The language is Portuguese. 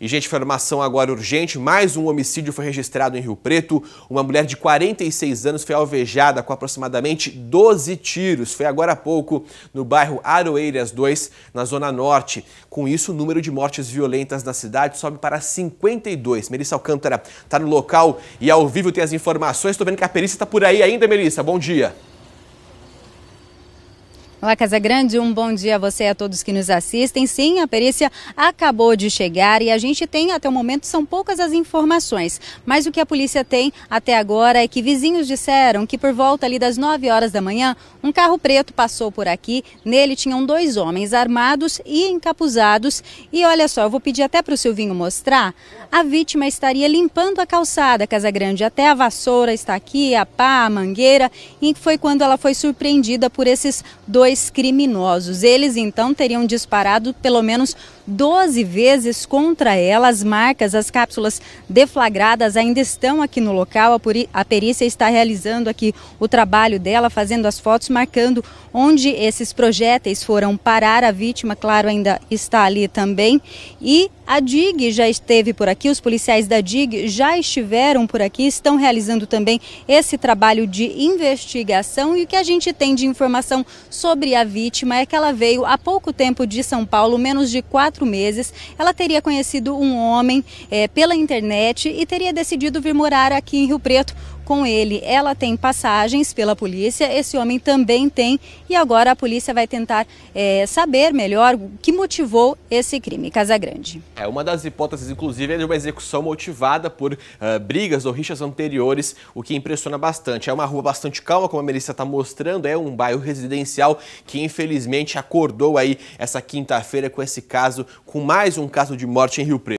E, gente, informação agora urgente: mais um homicídio foi registrado em Rio Preto. Uma mulher de 46 anos foi alvejada com aproximadamente 12 tiros. Foi agora há pouco no bairro Aroeiras 2, na Zona Norte. Com isso, o número de mortes violentas na cidade sobe para 52. Melissa Alcântara está no local e ao vivo tem as informações. Estou vendo que a perícia está por aí ainda, Melissa. Bom dia. Olá, Casa Grande, um bom dia a você e a todos que nos assistem. Sim, a perícia acabou de chegar e a gente tem até o momento são poucas as informações, mas o que a polícia tem até agora é que vizinhos disseram que por volta ali das 9 horas da manhã, um carro preto passou por aqui. Nele tinham dois homens armados e encapuzados. E olha só, eu vou pedir até para o Silvinho mostrar. A vítima estaria limpando a calçada, Casa Grande, até a vassoura está aqui, a pá, a mangueira, e foi quando ela foi surpreendida por esses dois dois criminosos. Eles então teriam disparado pelo menos 12 vezes contra ela. As marcas, as cápsulas deflagradas ainda estão aqui no local. A perícia está realizando aqui o trabalho dela, fazendo as fotos, marcando onde esses projéteis foram parar. A vítima, claro, ainda está ali também. E a DIG já esteve por aqui, os policiais da DIG já estiveram por aqui, estão realizando também esse trabalho de investigação. E o que a gente tem de informação sobre sobre a vítima é que ela veio há pouco tempo de São Paulo, menos de quatro meses. Ela teria conhecido um homem é, pela internet e teria decidido vir morar aqui em Rio Preto com ele. Ela tem passagens pela polícia, esse homem também tem, e agora a polícia vai tentar é, saber melhor o que motivou esse crime. Casagrande. É uma das hipóteses, inclusive, é de uma execução motivada por uh, brigas ou rixas anteriores, o que impressiona bastante. É uma rua bastante calma, como a Melissa está mostrando, é um bairro residencial que infelizmente acordou aí essa quinta-feira com esse caso, com mais um caso de morte em Rio Preto.